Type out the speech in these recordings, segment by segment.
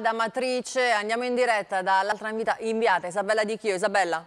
da Matrice, andiamo in diretta dall'altra inviata Isabella Di Chio. Isabella.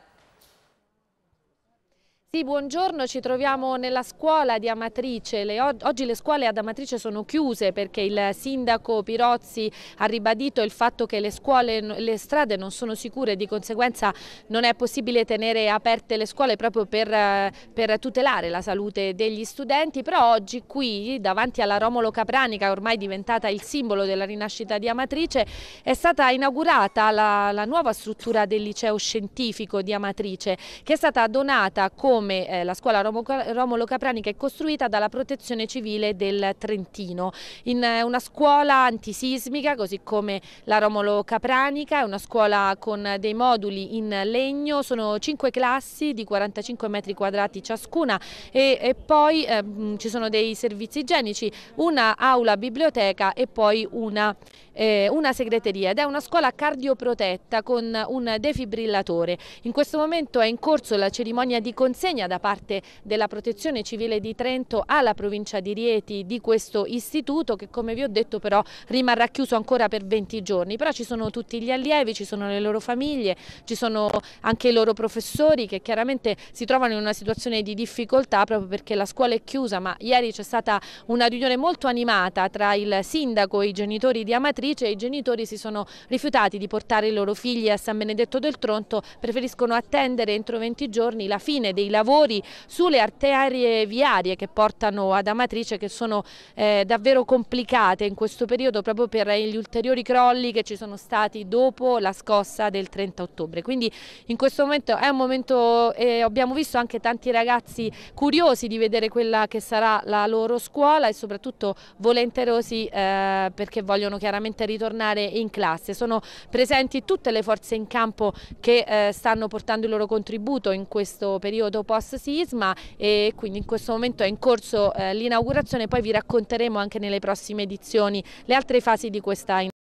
Sì, buongiorno, ci troviamo nella scuola di Amatrice. Le, oggi le scuole ad Amatrice sono chiuse perché il sindaco Pirozzi ha ribadito il fatto che le, scuole, le strade non sono sicure, e di conseguenza non è possibile tenere aperte le scuole proprio per, per tutelare la salute degli studenti, però oggi qui davanti alla Romolo Capranica, ormai diventata il simbolo della rinascita di Amatrice, è stata inaugurata la, la nuova struttura del liceo scientifico di Amatrice che è stata donata con come eh, la scuola Romolo Capranica è costruita dalla protezione civile del Trentino. In eh, una scuola antisismica, così come la Romolo Capranica, è una scuola con dei moduli in legno, sono cinque classi di 45 metri quadrati ciascuna e, e poi eh, ci sono dei servizi igienici, una aula biblioteca e poi una, eh, una segreteria ed è una scuola cardioprotetta con un defibrillatore. In questo momento è in corso la cerimonia di consegna consegna da parte della Protezione Civile di Trento alla provincia di Rieti di questo istituto che come vi ho detto però rimarrà chiuso ancora per 20 giorni, però ci sono tutti gli allievi, ci sono le loro famiglie, ci sono anche i loro professori che chiaramente si trovano in una situazione di difficoltà proprio perché la scuola è chiusa, ma ieri c'è stata una riunione molto animata tra il sindaco e i genitori di Amatrice e i genitori si sono rifiutati di portare i loro figli a San Benedetto del Tronto, preferiscono attendere entro 20 giorni la fine dei lavori lavori sulle arterie viarie che portano ad Amatrice che sono eh, davvero complicate in questo periodo proprio per gli ulteriori crolli che ci sono stati dopo la scossa del 30 ottobre. Quindi in questo momento è un momento, eh, abbiamo visto anche tanti ragazzi curiosi di vedere quella che sarà la loro scuola e soprattutto volenterosi eh, perché vogliono chiaramente ritornare in classe. Sono presenti tutte le forze in campo che eh, stanno portando il loro contributo in questo periodo post sisma e quindi in questo momento è in corso eh, l'inaugurazione, poi vi racconteremo anche nelle prossime edizioni le altre fasi di questa inaugurazione.